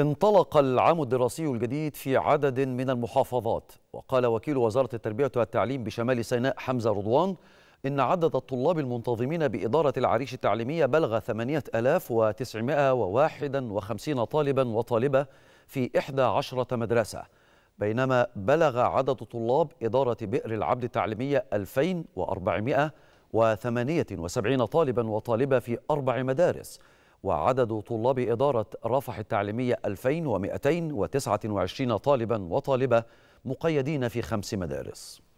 انطلق العام الدراسي الجديد في عدد من المحافظات وقال وكيل وزارة التربية والتعليم بشمال سيناء حمزة رضوان إن عدد الطلاب المنتظمين بإدارة العريش التعليمية بلغ 8951 طالبا وطالبة في 11 مدرسة بينما بلغ عدد طلاب إدارة بئر العبد التعليمية 2478 طالبا وطالبة في أربع مدارس وعدد طلاب إدارة رفح التعليمية 2229 طالبا وطالبة مقيدين في خمس مدارس